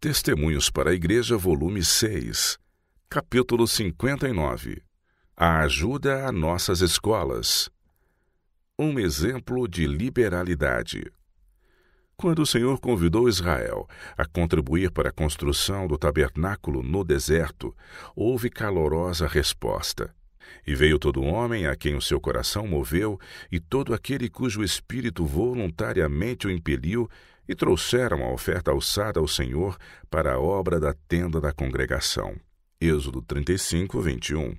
Testemunhos para a Igreja, volume 6, capítulo 59. A ajuda a nossas escolas. Um exemplo de liberalidade. Quando o Senhor convidou Israel a contribuir para a construção do tabernáculo no deserto, houve calorosa resposta. E veio todo homem a quem o seu coração moveu, e todo aquele cujo espírito voluntariamente o impeliu, e trouxeram a oferta alçada ao Senhor para a obra da tenda da congregação. Êxodo 35, 21.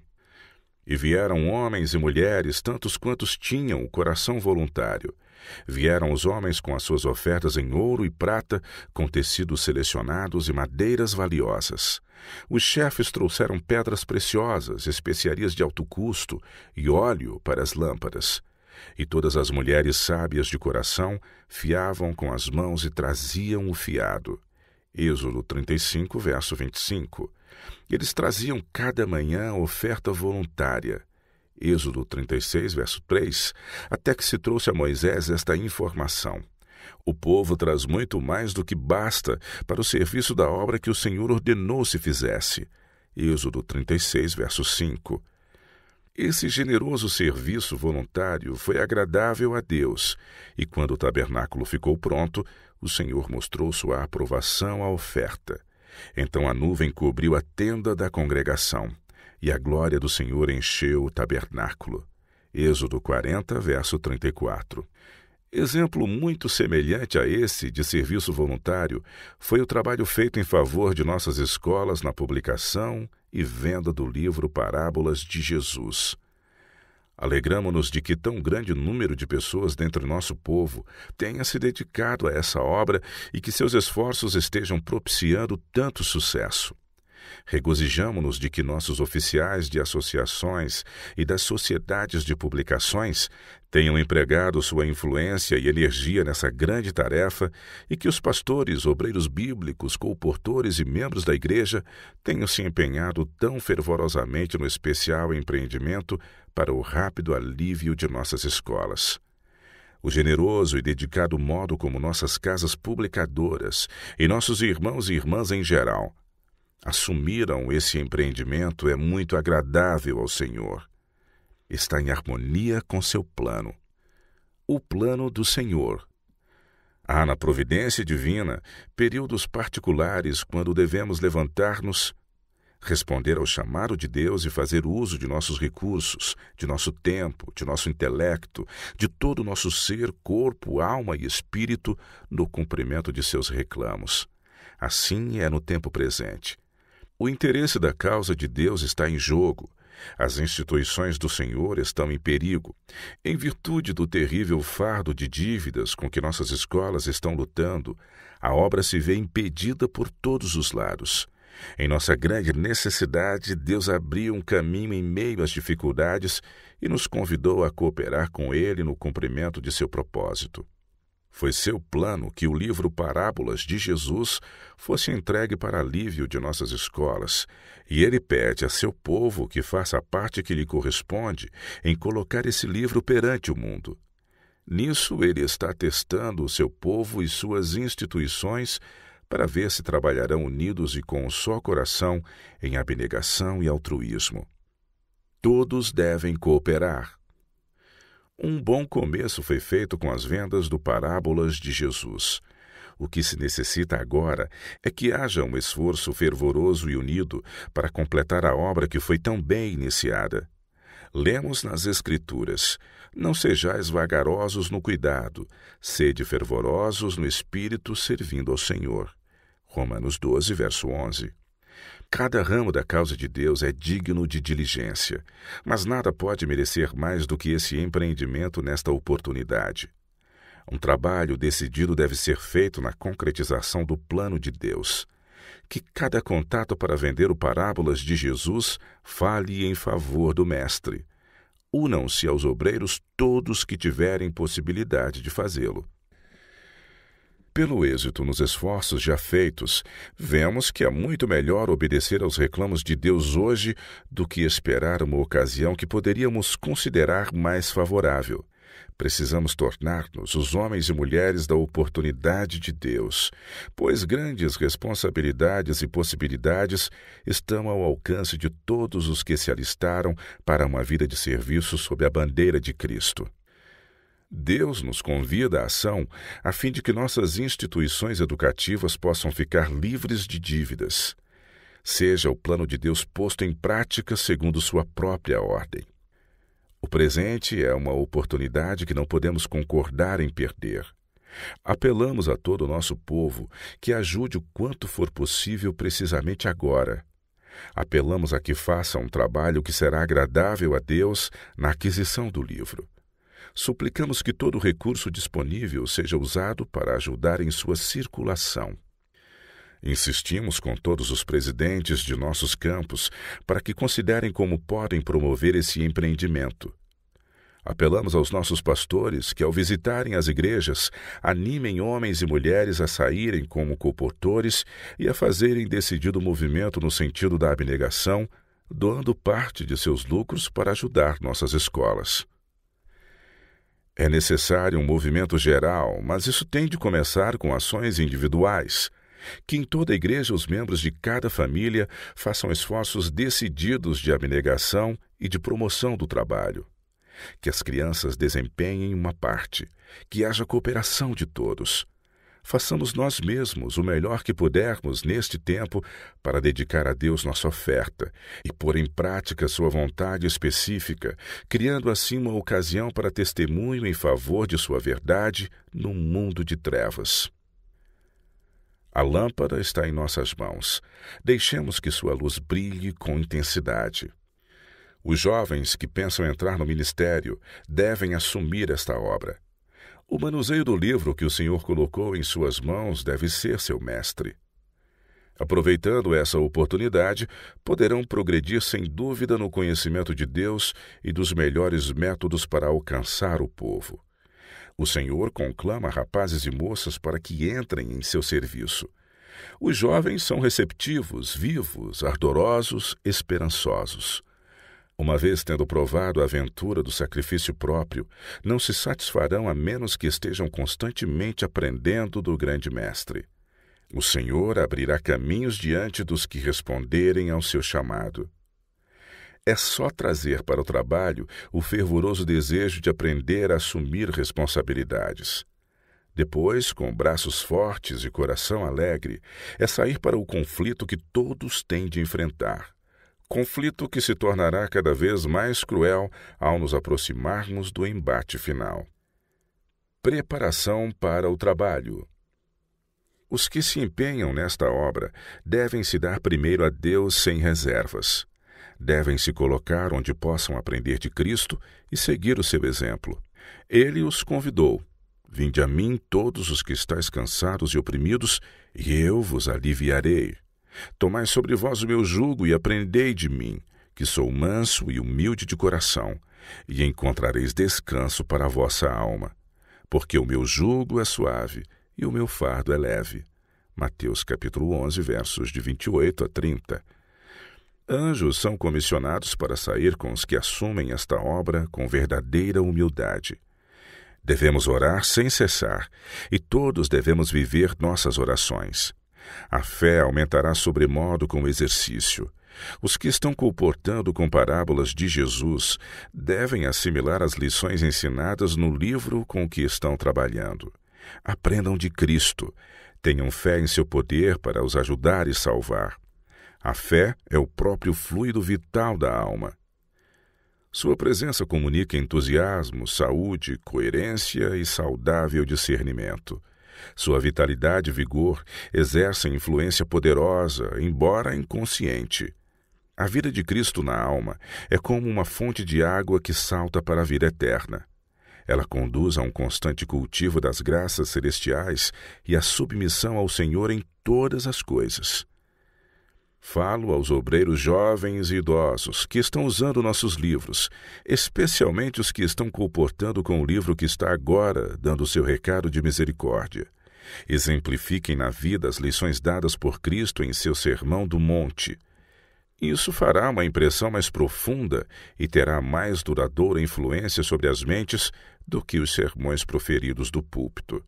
E vieram homens e mulheres, tantos quantos tinham o coração voluntário. Vieram os homens com as suas ofertas em ouro e prata, com tecidos selecionados e madeiras valiosas. Os chefes trouxeram pedras preciosas, especiarias de alto custo e óleo para as lâmpadas. E todas as mulheres sábias de coração fiavam com as mãos e traziam o fiado. Êxodo 35, verso 25. Eles traziam cada manhã oferta voluntária. Êxodo 36, verso 3, até que se trouxe a Moisés esta informação. O povo traz muito mais do que basta para o serviço da obra que o Senhor ordenou se fizesse. Êxodo 36, verso 5. Esse generoso serviço voluntário foi agradável a Deus, e quando o tabernáculo ficou pronto, o Senhor mostrou sua aprovação à oferta. Então a nuvem cobriu a tenda da congregação, e a glória do Senhor encheu o tabernáculo. Êxodo 40, verso 34. Exemplo muito semelhante a esse de serviço voluntário foi o trabalho feito em favor de nossas escolas na publicação, e venda do livro Parábolas de Jesus. Alegramo-nos de que tão grande número de pessoas dentre nosso povo tenha se dedicado a essa obra e que seus esforços estejam propiciando tanto sucesso. Regozijamo-nos de que nossos oficiais de associações e das sociedades de publicações tenham empregado sua influência e energia nessa grande tarefa e que os pastores, obreiros bíblicos, colportores e membros da Igreja tenham se empenhado tão fervorosamente no especial empreendimento para o rápido alívio de nossas escolas o generoso e dedicado modo como nossas casas publicadoras e nossos irmãos e irmãs em geral assumiram esse empreendimento é muito agradável ao Senhor. Está em harmonia com seu plano. O plano do Senhor. Há na providência divina períodos particulares quando devemos levantar-nos, responder ao chamado de Deus e fazer uso de nossos recursos, de nosso tempo, de nosso intelecto, de todo o nosso ser, corpo, alma e espírito no cumprimento de seus reclamos. Assim é no tempo presente. O interesse da causa de Deus está em jogo. As instituições do Senhor estão em perigo, em virtude do terrível fardo de dívidas com que nossas escolas estão lutando. A obra se vê impedida por todos os lados. Em nossa grande necessidade, Deus abriu um caminho em meio às dificuldades e nos convidou a cooperar com Ele no cumprimento de seu propósito. Foi seu plano que o livro Parábolas de Jesus fosse entregue para alívio de nossas escolas, e ele pede a seu povo que faça a parte que lhe corresponde em colocar esse livro perante o mundo. Nisso, ele está testando o seu povo e suas instituições para ver se trabalharão unidos e com um só coração em abnegação e altruísmo. Todos devem cooperar um bom começo foi feito com as vendas do Parábolas de Jesus. O que se necessita agora é que haja um esforço fervoroso e unido para completar a obra que foi tão bem iniciada. Lemos nas Escrituras: Não sejais vagarosos no cuidado, sede fervorosos no espírito servindo ao Senhor. Romanos 12, verso 11. Cada ramo da causa de Deus é digno de diligência, mas nada pode merecer mais do que esse empreendimento nesta oportunidade. Um trabalho decidido deve ser feito na concretização do plano de Deus. Que cada contato para vender o Parábolas de Jesus fale em favor do Mestre. Unam-se aos obreiros todos que tiverem possibilidade de fazê-lo. Pelo êxito nos esforços já feitos, vemos que é muito melhor obedecer aos reclamos de Deus hoje do que esperar uma ocasião que poderíamos considerar mais favorável. Precisamos tornar-nos os homens e mulheres da oportunidade de Deus, pois grandes responsabilidades e possibilidades estão ao alcance de todos os que se alistaram para uma vida de serviço sob a bandeira de Cristo. Deus nos convida à ação a fim de que nossas instituições educativas possam ficar livres de dívidas. Seja o plano de Deus posto em prática segundo sua própria ordem. O presente é uma oportunidade que não podemos concordar em perder. Apelamos a todo o nosso povo que ajude o quanto for possível precisamente agora. Apelamos a que faça um trabalho que será agradável a Deus na aquisição do livro suplicamos que todo recurso disponível seja usado para ajudar em sua circulação. Insistimos com todos os presidentes de nossos campos para que considerem como podem promover esse empreendimento. Apelamos aos nossos pastores que, ao visitarem as igrejas, animem homens e mulheres a saírem como coportores e a fazerem decidido movimento no sentido da abnegação, doando parte de seus lucros para ajudar nossas escolas. É necessário um movimento geral, mas isso tem de começar com ações individuais. Que em toda a igreja os membros de cada família façam esforços decididos de abnegação e de promoção do trabalho. Que as crianças desempenhem uma parte, que haja cooperação de todos façamos nós mesmos o melhor que pudermos neste tempo para dedicar a Deus nossa oferta e pôr em prática sua vontade específica, criando assim uma ocasião para testemunho em favor de sua verdade num mundo de trevas. A lâmpada está em nossas mãos. Deixemos que sua luz brilhe com intensidade. Os jovens que pensam entrar no ministério devem assumir esta obra. O manuseio do livro que o Senhor colocou em suas mãos deve ser seu mestre. Aproveitando essa oportunidade, poderão progredir sem dúvida no conhecimento de Deus e dos melhores métodos para alcançar o povo. O Senhor conclama rapazes e moças para que entrem em seu serviço. Os jovens são receptivos, vivos, ardorosos, esperançosos. Uma vez tendo provado a aventura do sacrifício próprio, não se satisfarão a menos que estejam constantemente aprendendo do grande mestre. O Senhor abrirá caminhos diante dos que responderem ao seu chamado. É só trazer para o trabalho o fervoroso desejo de aprender a assumir responsabilidades. Depois, com braços fortes e coração alegre, é sair para o conflito que todos têm de enfrentar conflito que se tornará cada vez mais cruel ao nos aproximarmos do embate final. Preparação para o trabalho. Os que se empenham nesta obra devem se dar primeiro a Deus sem reservas. Devem se colocar onde possam aprender de Cristo e seguir o seu exemplo. Ele os convidou: Vinde a mim todos os que estais cansados e oprimidos, e eu vos aliviarei. Tomai sobre vós o meu jugo e aprendei de mim, que sou manso e humilde de coração, e encontrareis descanso para a vossa alma, porque o meu jugo é suave e o meu fardo é leve. Mateus capítulo 11, versos de 28 a 30. Anjos são comissionados para sair com os que assumem esta obra com verdadeira humildade. Devemos orar sem cessar e todos devemos viver nossas orações. A fé aumentará sobremodo com o exercício. Os que estão comportando com parábolas de Jesus devem assimilar as lições ensinadas no livro com que estão trabalhando. Aprendam de Cristo. Tenham fé em seu poder para os ajudar e salvar. A fé é o próprio fluido vital da alma. Sua presença comunica entusiasmo, saúde, coerência e saudável discernimento. Sua vitalidade e vigor exercem influência poderosa, embora inconsciente. A vida de Cristo na alma é como uma fonte de água que salta para a vida eterna. Ela conduz a um constante cultivo das graças celestiais e à submissão ao Senhor em todas as coisas. Falo aos obreiros jovens e idosos que estão usando nossos livros, especialmente os que estão comportando com o livro que está agora dando seu recado de misericórdia. Exemplifiquem na vida as lições dadas por Cristo em seu Sermão do Monte. Isso fará uma impressão mais profunda e terá mais duradoura influência sobre as mentes do que os sermões proferidos do púlpito.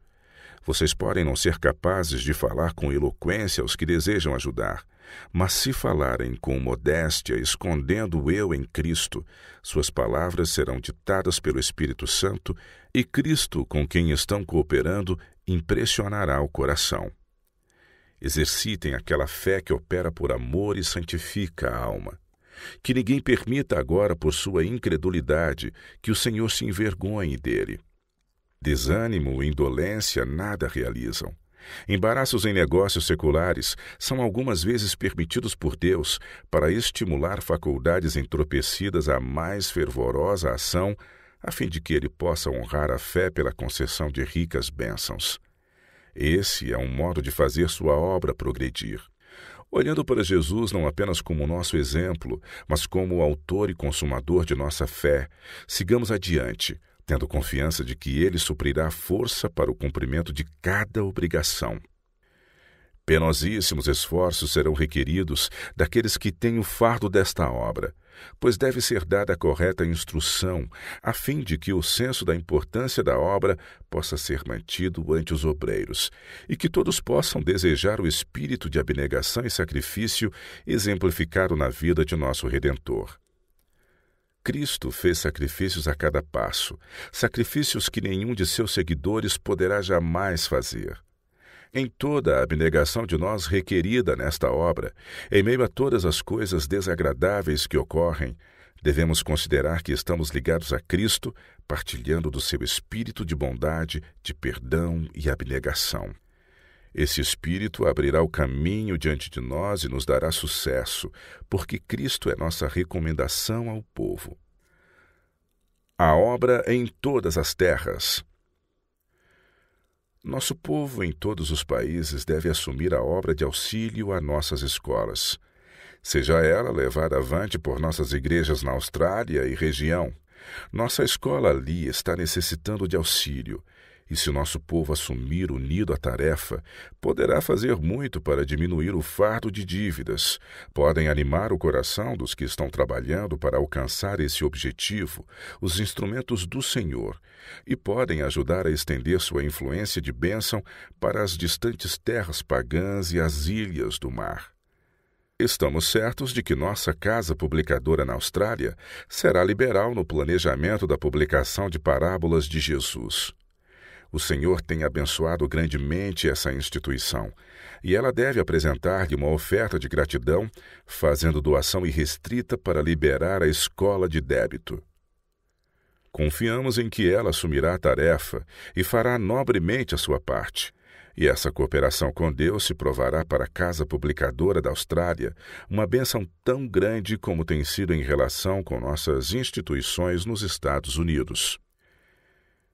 Vocês podem não ser capazes de falar com eloquência aos que desejam ajudar, mas se falarem com modéstia, escondendo o eu em Cristo, suas palavras serão ditadas pelo Espírito Santo e Cristo, com quem estão cooperando, impressionará o coração. Exercitem aquela fé que opera por amor e santifica a alma. Que ninguém permita agora, por sua incredulidade, que o Senhor se envergonhe dele. Desânimo e indolência nada realizam. Embaraços em negócios seculares são algumas vezes permitidos por Deus para estimular faculdades entropecidas à mais fervorosa ação, a fim de que ele possa honrar a fé pela concessão de ricas bênçãos. Esse é um modo de fazer sua obra progredir. Olhando para Jesus não apenas como nosso exemplo, mas como o autor e consumador de nossa fé, sigamos adiante, tendo confiança de que ele suprirá força para o cumprimento de cada obrigação. Penosíssimos esforços serão requeridos daqueles que têm o fardo desta obra, pois deve ser dada a correta instrução, a fim de que o senso da importância da obra possa ser mantido ante os obreiros, e que todos possam desejar o espírito de abnegação e sacrifício exemplificado na vida de nosso Redentor. Cristo fez sacrifícios a cada passo, sacrifícios que nenhum de seus seguidores poderá jamais fazer. Em toda a abnegação de nós requerida nesta obra, em meio a todas as coisas desagradáveis que ocorrem, devemos considerar que estamos ligados a Cristo, partilhando do seu espírito de bondade, de perdão e abnegação. Esse Espírito abrirá o caminho diante de nós e nos dará sucesso, porque Cristo é nossa recomendação ao povo. A obra em todas as terras. Nosso povo em todos os países deve assumir a obra de auxílio a nossas escolas, seja ela levada avante por nossas igrejas na Austrália e região. Nossa escola ali está necessitando de auxílio e se nosso povo assumir unido a tarefa, poderá fazer muito para diminuir o fardo de dívidas. Podem animar o coração dos que estão trabalhando para alcançar esse objetivo, os instrumentos do Senhor, e podem ajudar a estender sua influência de bênção para as distantes terras pagãs e as ilhas do mar. Estamos certos de que nossa casa publicadora na Austrália será liberal no planejamento da publicação de parábolas de Jesus. O Senhor tem abençoado grandemente essa instituição e ela deve apresentar-lhe uma oferta de gratidão, fazendo doação irrestrita para liberar a escola de débito. Confiamos em que ela assumirá a tarefa e fará nobremente a sua parte. E essa cooperação com Deus se provará para a Casa Publicadora da Austrália uma bênção tão grande como tem sido em relação com nossas instituições nos Estados Unidos.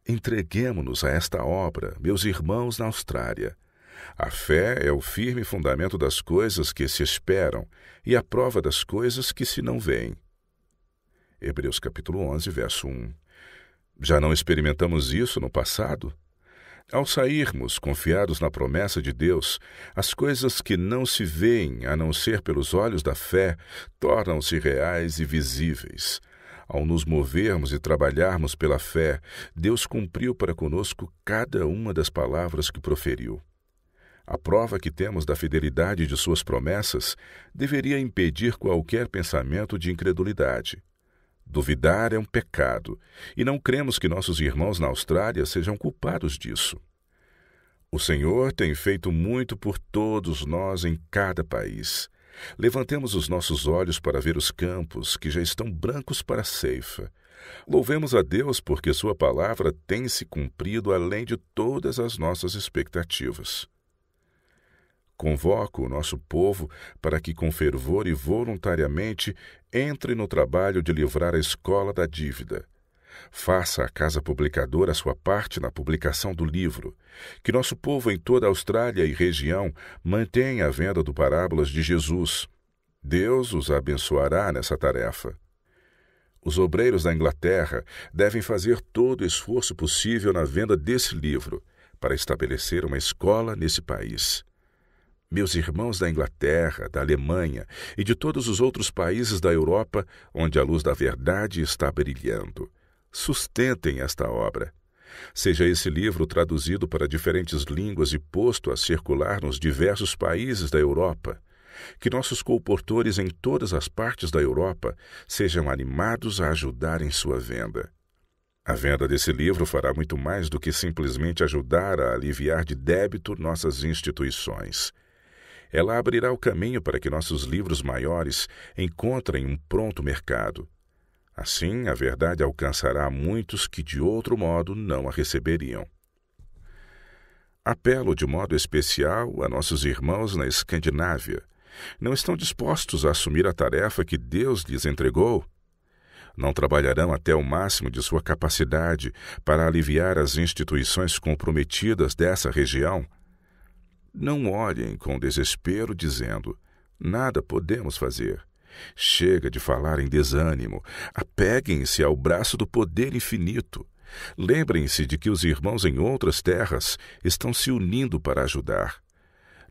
Entreguemo-nos a esta obra, meus irmãos na Austrália. A fé é o firme fundamento das coisas que se esperam e a prova das coisas que se não veem. Hebreus capítulo 11, verso 1. Já não experimentamos isso no passado? Ao sairmos confiados na promessa de Deus, as coisas que não se veem a não ser pelos olhos da fé tornam-se reais e visíveis. Ao nos movermos e trabalharmos pela fé, Deus cumpriu para conosco cada uma das palavras que proferiu. A prova que temos da fidelidade de suas promessas deveria impedir qualquer pensamento de incredulidade. Duvidar é um pecado, e não cremos que nossos irmãos na Austrália sejam culpados disso. O Senhor tem feito muito por todos nós em cada país. Levantemos os nossos olhos para ver os campos que já estão brancos para a ceifa. Louvemos a Deus porque Sua palavra tem se cumprido além de todas as nossas expectativas. Convoco o nosso povo para que, com fervor e voluntariamente, entre no trabalho de livrar a escola da dívida Faça a Casa Publicadora sua parte na publicação do livro. Que nosso povo em toda a Austrália e região mantenha a venda do Parábolas de Jesus. Deus os abençoará nessa tarefa. Os obreiros da Inglaterra devem fazer todo o esforço possível na venda desse livro para estabelecer uma escola nesse país. Meus irmãos da Inglaterra, da Alemanha e de todos os outros países da Europa onde a luz da verdade está brilhando, sustentem esta obra. Seja esse livro traduzido para diferentes línguas e posto a circular nos diversos países da Europa. Que nossos colportores em todas as partes da Europa sejam animados a ajudar em sua venda. A venda desse livro fará muito mais do que simplesmente ajudar a aliviar de débito nossas instituições. Ela abrirá o caminho para que nossos livros maiores encontrem um pronto mercado Assim, a verdade alcançará muitos que de outro modo não a receberiam. Apelo de modo especial a nossos irmãos na Escandinávia. Não estão dispostos a assumir a tarefa que Deus lhes entregou? Não trabalharão até o máximo de sua capacidade para aliviar as instituições comprometidas dessa região? Não olhem com desespero dizendo: nada podemos fazer. Chega de falar em desânimo. Apeguem-se ao braço do poder infinito. Lembrem-se de que os irmãos em outras terras estão se unindo para ajudar.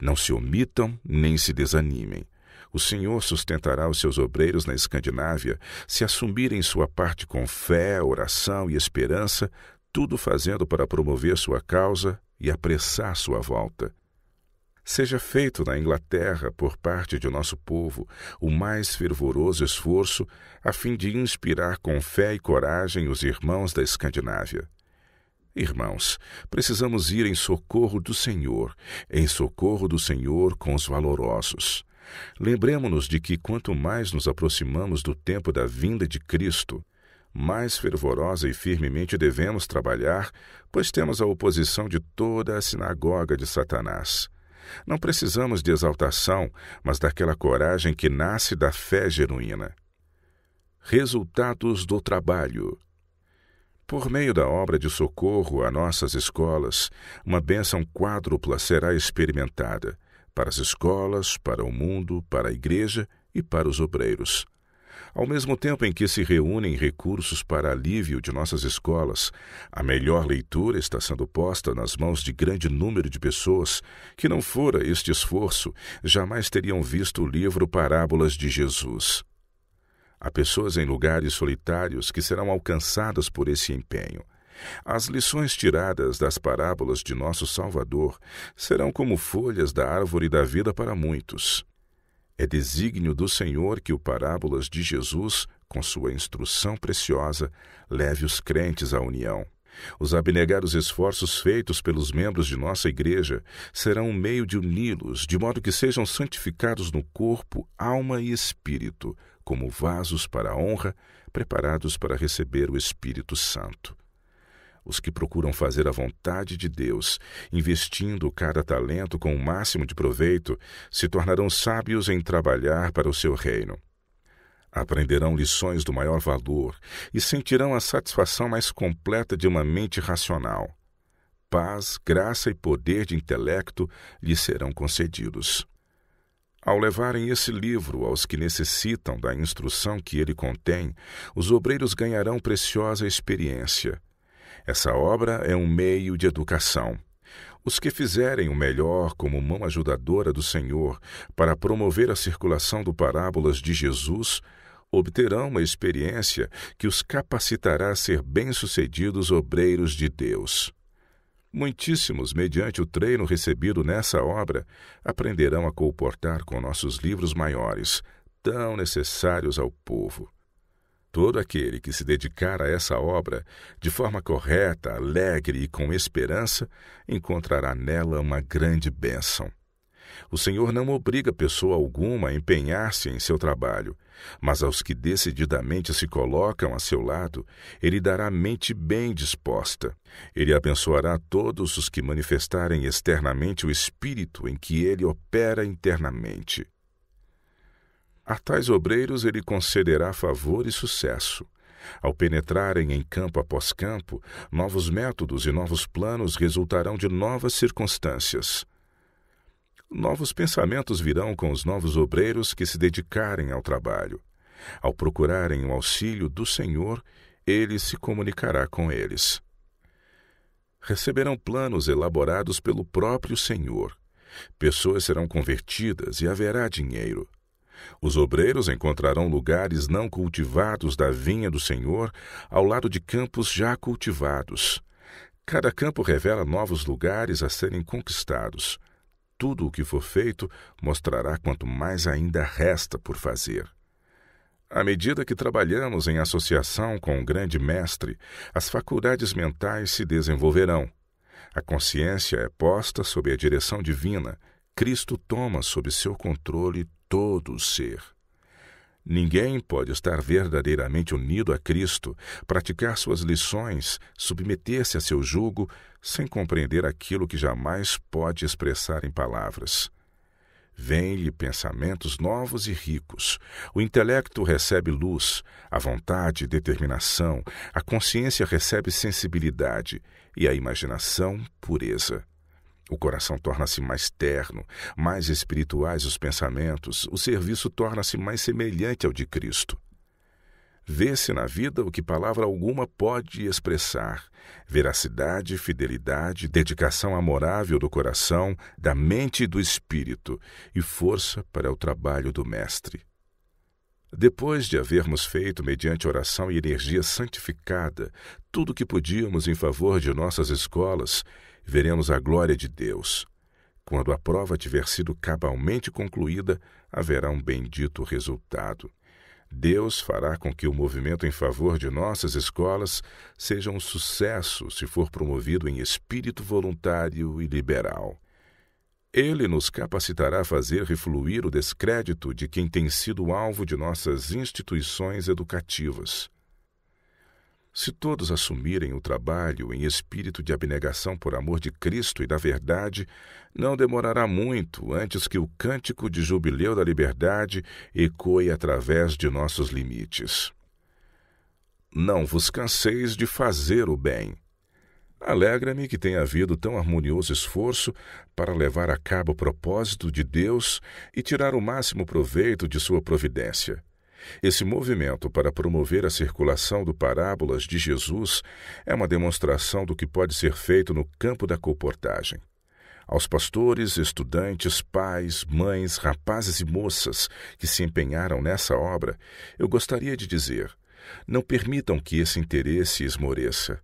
Não se omitam nem se desanimem. O Senhor sustentará os seus obreiros na Escandinávia se assumirem sua parte com fé, oração e esperança, tudo fazendo para promover sua causa e apressar sua volta. Seja feito na Inglaterra, por parte de nosso povo, o mais fervoroso esforço a fim de inspirar com fé e coragem os irmãos da Escandinávia. Irmãos, precisamos ir em socorro do Senhor, em socorro do Senhor com os valorosos. Lembremos-nos de que quanto mais nos aproximamos do tempo da vinda de Cristo, mais fervorosa e firmemente devemos trabalhar, pois temos a oposição de toda a sinagoga de Satanás. Não precisamos de exaltação, mas daquela coragem que nasce da fé genuína. Resultados do trabalho. Por meio da obra de socorro a nossas escolas, uma bênção quádrupla será experimentada para as escolas, para o mundo, para a igreja e para os obreiros. Ao mesmo tempo em que se reúnem recursos para alívio de nossas escolas, a melhor leitura está sendo posta nas mãos de grande número de pessoas que não fora este esforço, jamais teriam visto o livro Parábolas de Jesus. Há pessoas em lugares solitários que serão alcançadas por esse empenho. As lições tiradas das parábolas de nosso Salvador serão como folhas da árvore da vida para muitos. É desígnio do Senhor que o Parábolas de Jesus, com sua instrução preciosa, leve os crentes à união. Os abnegados esforços feitos pelos membros de nossa igreja serão um meio de uni-los, de modo que sejam santificados no corpo, alma e espírito, como vasos para a honra, preparados para receber o Espírito Santo os que procuram fazer a vontade de Deus, investindo cada talento com o máximo de proveito, se tornarão sábios em trabalhar para o seu reino. Aprenderão lições do maior valor e sentirão a satisfação mais completa de uma mente racional. Paz, graça e poder de intelecto lhes serão concedidos. Ao levarem esse livro aos que necessitam da instrução que ele contém, os obreiros ganharão preciosa experiência essa obra é um meio de educação. Os que fizerem o melhor como mão ajudadora do Senhor para promover a circulação do Parábolas de Jesus obterão uma experiência que os capacitará a ser bem-sucedidos obreiros de Deus. Muitíssimos, mediante o treino recebido nessa obra, aprenderão a comportar com nossos livros maiores, tão necessários ao povo. Todo aquele que se dedicar a essa obra de forma correta, alegre e com esperança, encontrará nela uma grande bênção. O Senhor não obriga pessoa alguma a empenhar-se em seu trabalho, mas aos que decididamente se colocam a seu lado, ele dará mente bem disposta. Ele abençoará todos os que manifestarem externamente o espírito em que ele opera internamente. A tais obreiros ele concederá favor e sucesso. Ao penetrarem em campo após campo, novos métodos e novos planos resultarão de novas circunstâncias. Novos pensamentos virão com os novos obreiros que se dedicarem ao trabalho. Ao procurarem o auxílio do Senhor, ele se comunicará com eles. Receberão planos elaborados pelo próprio Senhor. Pessoas serão convertidas e haverá dinheiro. Os obreiros encontrarão lugares não cultivados da vinha do Senhor ao lado de campos já cultivados. Cada campo revela novos lugares a serem conquistados. Tudo o que for feito mostrará quanto mais ainda resta por fazer. À medida que trabalhamos em associação com o grande mestre, as faculdades mentais se desenvolverão. A consciência é posta sob a direção divina. Cristo toma sob seu controle todo o ser. Ninguém pode estar verdadeiramente unido a Cristo, praticar suas lições, submeter-se a seu jugo, sem compreender aquilo que jamais pode expressar em palavras. Vêm-lhe pensamentos novos e ricos. O intelecto recebe luz, a vontade, determinação, a consciência recebe sensibilidade e a imaginação, pureza. O coração torna-se mais terno, mais espirituais os pensamentos, o serviço torna-se mais semelhante ao de Cristo. Vê-se na vida o que palavra alguma pode expressar: veracidade, fidelidade, dedicação amorável do coração, da mente e do espírito, e força para o trabalho do Mestre. Depois de havermos feito, mediante oração e energia santificada, tudo o que podíamos em favor de nossas escolas, veremos a glória de Deus. Quando a prova tiver sido cabalmente concluída, haverá um bendito resultado. Deus fará com que o movimento em favor de nossas escolas seja um sucesso se for promovido em espírito voluntário e liberal. Ele nos capacitará a fazer refluir o descrédito de quem tem sido alvo de nossas instituições educativas. Se todos assumirem o trabalho em espírito de abnegação por amor de Cristo e da verdade, não demorará muito antes que o cântico de jubileu da liberdade ecoe através de nossos limites. Não vos canseis de fazer o bem. Alegra-me que tenha havido tão harmonioso esforço para levar a cabo o propósito de Deus e tirar o máximo proveito de sua providência. Esse movimento para promover a circulação do Parábolas de Jesus é uma demonstração do que pode ser feito no campo da comportagem. Aos pastores, estudantes, pais, mães, rapazes e moças que se empenharam nessa obra, eu gostaria de dizer: não permitam que esse interesse esmoreça.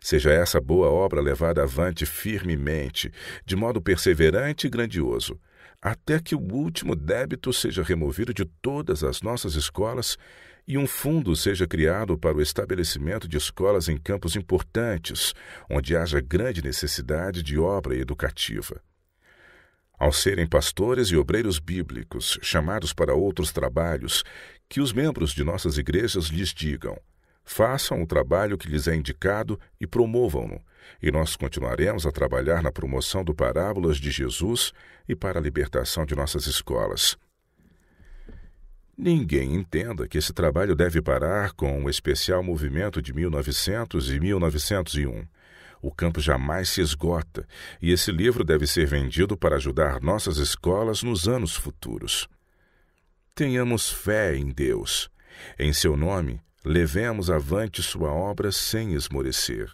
Seja essa boa obra levada avante firmemente, de modo perseverante e grandioso, até que o último débito seja removido de todas as nossas escolas e um fundo seja criado para o estabelecimento de escolas em campos importantes, onde haja grande necessidade de obra educativa. Ao serem pastores e obreiros bíblicos, chamados para outros trabalhos, que os membros de nossas igrejas lhes digam: Façam o trabalho que lhes é indicado e promovam-no, e nós continuaremos a trabalhar na promoção do Parábolas de Jesus e para a libertação de nossas escolas. Ninguém entenda que esse trabalho deve parar com o especial movimento de 1900 e 1901. O campo jamais se esgota e esse livro deve ser vendido para ajudar nossas escolas nos anos futuros. Tenhamos fé em Deus. Em seu nome, Levemos avante sua obra sem esmorecer.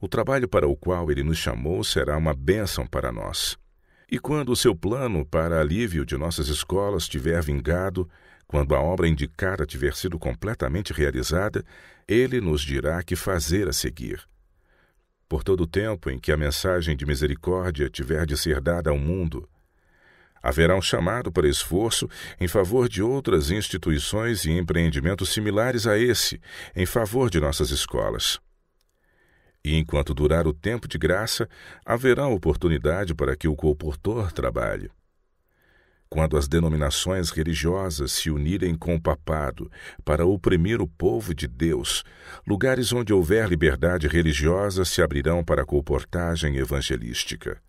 O trabalho para o qual ele nos chamou será uma bênção para nós. E quando o seu plano para alívio de nossas escolas tiver vingado, quando a obra indicada tiver sido completamente realizada, ele nos dirá que fazer a seguir. Por todo o tempo em que a mensagem de misericórdia tiver de ser dada ao mundo, Haverá um chamado para esforço em favor de outras instituições e empreendimentos similares a esse, em favor de nossas escolas. E enquanto durar o tempo de graça, haverá oportunidade para que o comportor trabalhe. Quando as denominações religiosas se unirem com o papado para oprimir o povo de Deus, lugares onde houver liberdade religiosa se abrirão para a comportagem evangelística.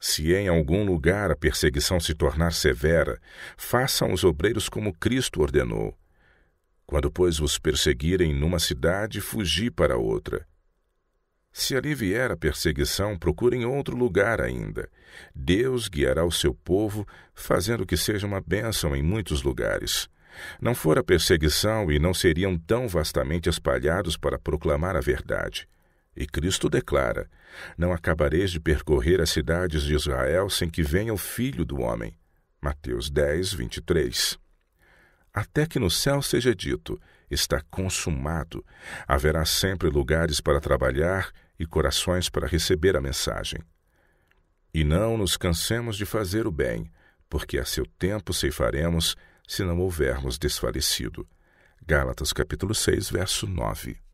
Se em algum lugar a perseguição se tornar severa, façam os obreiros como Cristo ordenou. Quando, pois, os perseguirem numa cidade, fugi para outra. Se ali vier a perseguição, procurem outro lugar ainda. Deus guiará o seu povo, fazendo que seja uma bênção em muitos lugares. Não fora perseguição e não seriam tão vastamente espalhados para proclamar a verdade. E Cristo declara: Não acabareis de percorrer as cidades de Israel sem que venha o Filho do Homem. Mateus 10, 23. Até que no céu seja dito: Está consumado. Haverá sempre lugares para trabalhar e corações para receber a mensagem. E não nos cansemos de fazer o bem, porque a seu tempo ceifaremos se não houvermos desfalecido. Gálatas capítulo 6, verso 9.